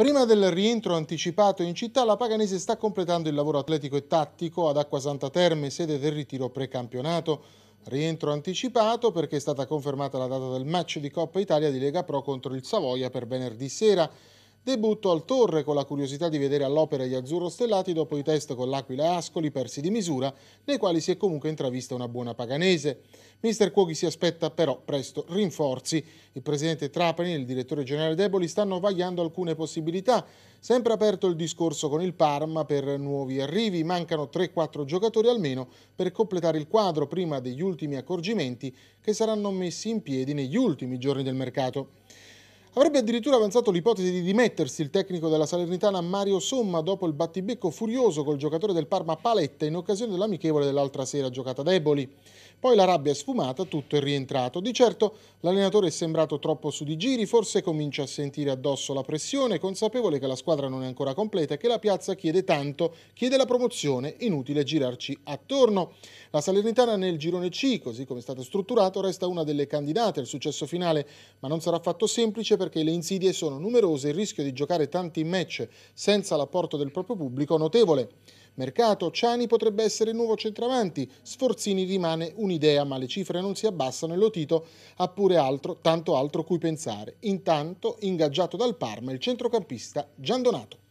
Prima del rientro anticipato in città, la Paganese sta completando il lavoro atletico e tattico ad Acquasanta Terme, sede del ritiro precampionato. Rientro anticipato perché è stata confermata la data del match di Coppa Italia di Lega Pro contro il Savoia per venerdì sera. Debutto al Torre con la curiosità di vedere all'opera gli azzurro stellati dopo i test con l'Aquila e Ascoli persi di misura, nei quali si è comunque intravista una buona paganese. Mister Cuoghi si aspetta però presto rinforzi. Il presidente Trapani e il direttore generale Deboli stanno vagliando alcune possibilità. Sempre aperto il discorso con il Parma per nuovi arrivi, mancano 3-4 giocatori almeno per completare il quadro prima degli ultimi accorgimenti che saranno messi in piedi negli ultimi giorni del mercato. Avrebbe addirittura avanzato l'ipotesi di dimettersi il tecnico della Salernitana Mario Somma dopo il battibecco furioso col giocatore del Parma Paletta in occasione dell'amichevole dell'altra sera giocata deboli. Poi la rabbia è sfumata, tutto è rientrato. Di certo l'allenatore è sembrato troppo su di giri, forse comincia a sentire addosso la pressione, consapevole che la squadra non è ancora completa e che la piazza chiede tanto, chiede la promozione, inutile girarci attorno. La Salernitana nel girone C, così come è stato strutturato, resta una delle candidate al successo finale, ma non sarà affatto semplice perché le insidie sono numerose e il rischio di giocare tanti match senza l'apporto del proprio pubblico notevole. Mercato, Ciani potrebbe essere il nuovo centravanti, Sforzini rimane un'idea, ma le cifre non si abbassano e Lotito ha pure altro, tanto altro cui pensare. Intanto, ingaggiato dal Parma, il centrocampista Giandonato.